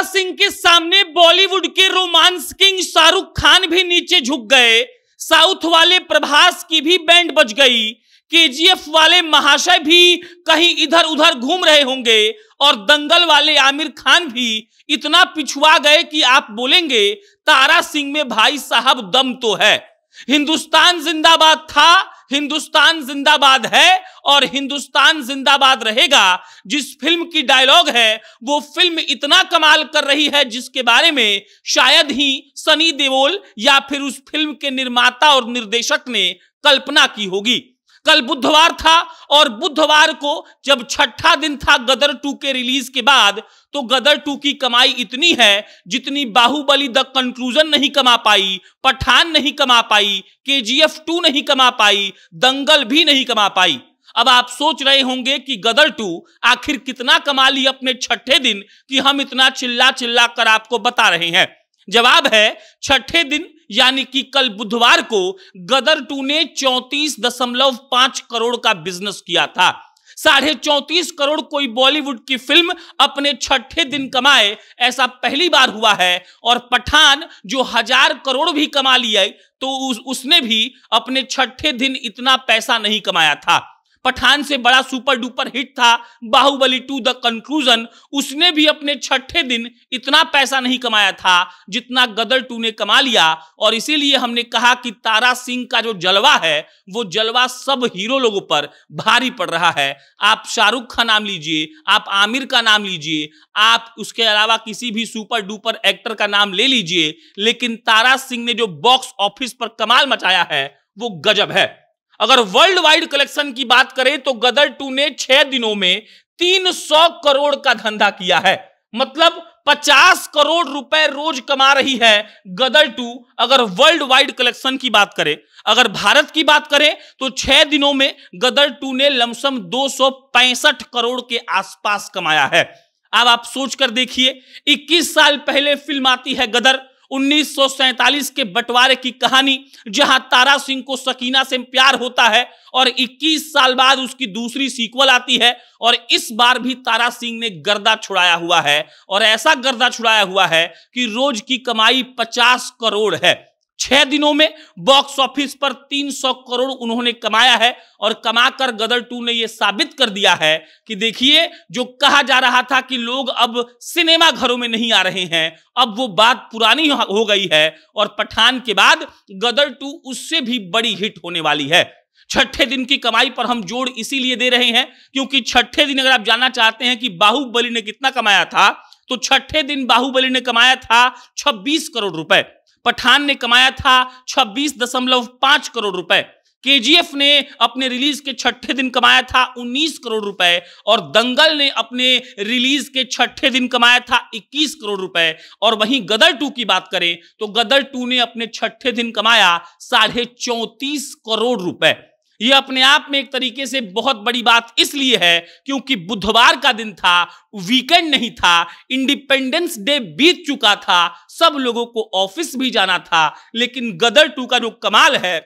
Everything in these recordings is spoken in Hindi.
मिल्खा सिंह के सामने बॉलीवुड के रोमांस किंग शाहरुख खान भी नीचे झुक गए साउथ वाले प्रभास की भी बैंड बज गई केजीएफ वाले महाशय भी कहीं इधर उधर घूम रहे होंगे और दंगल वाले आमिर खान भी इतना पिछुआ गए कि आप बोलेंगे तारा सिंह में भाई साहब दम तो है हिंदुस्तान जिंदाबाद था हिंदुस्तान जिंदाबाद है और हिंदुस्तान जिंदाबाद रहेगा जिस फिल्म की डायलॉग है वो फिल्म इतना कमाल कर रही है जिसके बारे में शायद ही सनी देओल या फिर उस फिल्म के निर्माता और निर्देशक ने कल्पना की होगी कल बुधवार था और बुधवार को जब छठा दिन था गदर टू के रिलीज के बाद तो गदर टू की कमाई इतनी है जितनी बाहुबली द कंक्लूजन नहीं कमा पाई पठान नहीं कमा पाई के जी एफ टू नहीं कमा पाई दंगल भी नहीं कमा पाई अब आप सोच रहे होंगे कि गदर टू आखिर कितना कमा ली अपने छठे दिन कि हम इतना चिल्ला चिल्ला कर आपको बता रहे हैं जवाब है छठे दिन यानी कि कल बुधवार को गदर टू ने चौतीस दशमलव पांच करोड़ का बिजनेस किया था साढ़े चौंतीस करोड़ कोई बॉलीवुड की फिल्म अपने छठे दिन कमाए ऐसा पहली बार हुआ है और पठान जो हजार करोड़ भी कमा लिया तो उस, उसने भी अपने छठे दिन इतना पैसा नहीं कमाया था पठान से बड़ा सुपर डुपर हिट था बाहुबली टू द कंक्लूजन उसने भी अपने छठे दिन इतना पैसा नहीं कमाया था जितना गदर टू ने कमा लिया और इसीलिए हमने कहा कि तारा सिंह का जो जलवा है वो जलवा सब हीरो लोगों पर भारी पड़ रहा है आप शाहरुख का नाम लीजिए आप आमिर का नाम लीजिए आप उसके अलावा किसी भी सुपर डुपर एक्टर का नाम ले लीजिए लेकिन तारा सिंह ने जो बॉक्स ऑफिस पर कमाल मचाया है वो गजब है अगर वर्ल्ड वाइड कलेक्शन की बात करें तो गदर टू ने छह दिनों में 300 करोड़ का धंधा किया है मतलब 50 करोड़ रुपए रोज कमा रही है गदर टू अगर वर्ल्ड वाइड कलेक्शन की बात करें अगर भारत की बात करें तो छह दिनों में गदर टू ने लमसम दो करोड़ के आसपास कमाया है अब आप सोचकर देखिए 21 साल पहले फिल्म आती है गदर उन्नीस के बंटवारे की कहानी जहां तारा सिंह को सकीना से प्यार होता है और 21 साल बाद उसकी दूसरी सीक्वल आती है और इस बार भी तारा सिंह ने गर्दा छुड़ाया हुआ है और ऐसा गर्दा छुड़ाया हुआ है कि रोज की कमाई 50 करोड़ है छह दिनों में बॉक्स ऑफिस पर 300 करोड़ उन्होंने कमाया है और कमाकर गदर टू ने यह साबित कर दिया है कि देखिए जो कहा जा रहा था कि लोग अब सिनेमा घरों में नहीं आ रहे हैं अब वो बात पुरानी हो गई है और पठान के बाद गदर टू उससे भी बड़ी हिट होने वाली है छठे दिन की कमाई पर हम जोड़ इसीलिए दे रहे हैं क्योंकि छठे दिन अगर आप जानना चाहते हैं कि बाहुबली ने कितना कमाया था तो छठे दिन बाहुबली ने कमाया था छब्बीस करोड़ रुपए पठान ने कमाया था 26.5 करोड़ रुपए केजीएफ ने अपने रिलीज के छठे दिन कमाया था 19 करोड़ रुपए और दंगल ने अपने रिलीज के छठे दिन कमाया था 21 करोड़ रुपए और वहीं गदर टू की बात करें तो गदर टू ने अपने छठे दिन कमाया साढ़े चौंतीस करोड़ रुपए यह अपने आप में एक तरीके से बहुत बड़ी बात इसलिए है क्योंकि बुधवार का दिन था वीकेंड नहीं था इंडिपेंडेंस डे बीत चुका था सब लोगों को ऑफिस भी जाना था लेकिन गदर टू का जो कमाल है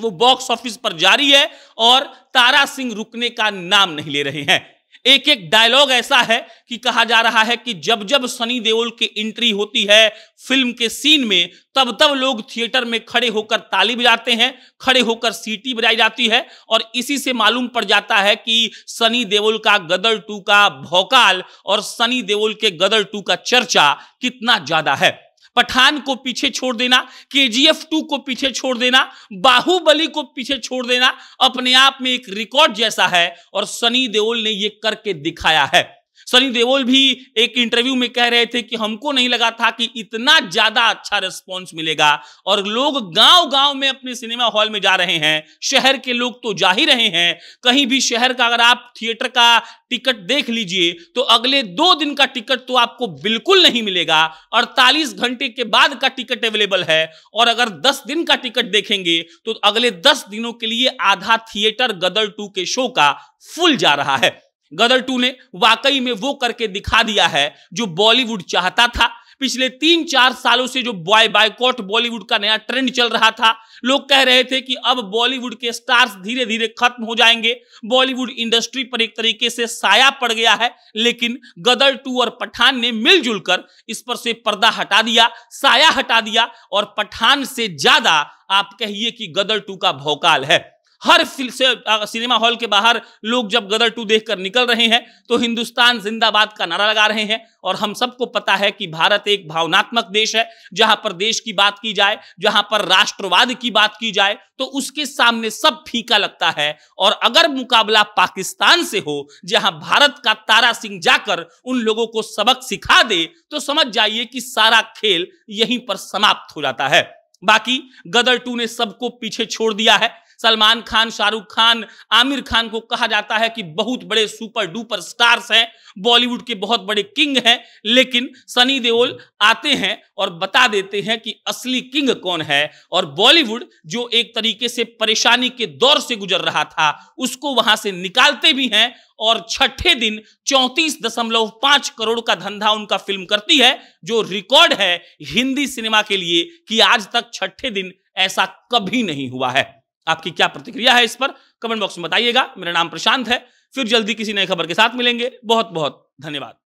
वो बॉक्स ऑफिस पर जारी है और तारा सिंह रुकने का नाम नहीं ले रहे हैं एक एक डायलॉग ऐसा है कि कहा जा रहा है कि जब जब सनी देओल की एंट्री होती है फिल्म के सीन में तब तब लोग थिएटर में खड़े होकर ताली बजाते हैं खड़े होकर सीटी बजाई जाती है और इसी से मालूम पड़ जाता है कि सनी देओल का गदर टू का भौकाल और सनी देओल के गदर टू का चर्चा कितना ज्यादा है पठान को पीछे छोड़ देना के जी एफ टू को पीछे छोड़ देना बाहुबली को पीछे छोड़ देना अपने आप में एक रिकॉर्ड जैसा है और सनी देओल ने ये करके दिखाया है सनी देओल भी एक इंटरव्यू में कह रहे थे कि हमको नहीं लगा था कि इतना ज्यादा अच्छा रिस्पॉन्स मिलेगा और लोग गांव गांव में अपने सिनेमा हॉल में जा रहे हैं शहर के लोग तो जा ही रहे हैं कहीं भी शहर का अगर आप थिएटर का टिकट देख लीजिए तो अगले दो दिन का टिकट तो आपको बिल्कुल नहीं मिलेगा अड़तालीस घंटे के बाद का टिकट अवेलेबल है और अगर दस दिन का टिकट देखेंगे तो अगले दस दिनों के लिए आधा थिएटर गदर टू के शो का फुल जा रहा है गदर टू ने वाकई में वो करके दिखा दिया है जो बॉलीवुड चाहता था पिछले तीन चार सालों से जो बॉय बायकॉट बॉलीवुड का नया ट्रेंड चल रहा था लोग कह रहे थे कि अब बॉलीवुड के स्टार्स धीरे धीरे खत्म हो जाएंगे बॉलीवुड इंडस्ट्री पर एक तरीके से साया पड़ गया है लेकिन गदर टू और पठान ने मिलजुल कर इस पर से पर्दा हटा दिया साया हटा दिया और पठान से ज्यादा आप कहिए कि गदर टू का भौकाल है हर सिनेमा हॉल के बाहर लोग जब गदर टू देखकर निकल रहे हैं तो हिंदुस्तान जिंदाबाद का नारा लगा रहे हैं और हम सबको पता है कि भारत एक भावनात्मक देश है जहां पर देश की बात की जाए जहां पर राष्ट्रवाद की बात की जाए तो उसके सामने सब फीका लगता है और अगर मुकाबला पाकिस्तान से हो जहां भारत का तारा सिंह जाकर उन लोगों को सबक सिखा दे तो समझ जाइए कि सारा खेल यहीं पर समाप्त हो जाता है बाकी गदर टू ने सबको पीछे छोड़ दिया है सलमान खान शाहरुख खान आमिर खान को कहा जाता है कि बहुत बड़े सुपर डुपर स्टार्स हैं बॉलीवुड के बहुत बड़े किंग हैं लेकिन सनी देओल आते हैं और बता देते हैं कि असली किंग कौन है और बॉलीवुड जो एक तरीके से परेशानी के दौर से गुजर रहा था उसको वहां से निकालते भी हैं और छठे दिन चौंतीस दशमलव पांच करोड़ का धंधा उनका फिल्म करती है जो रिकॉर्ड है हिंदी सिनेमा के लिए कि आज तक छठे दिन ऐसा कभी नहीं हुआ है आपकी क्या प्रतिक्रिया है इस पर कमेंट बॉक्स में बताइएगा मेरा नाम प्रशांत है फिर जल्दी किसी नई खबर के साथ मिलेंगे बहुत बहुत धन्यवाद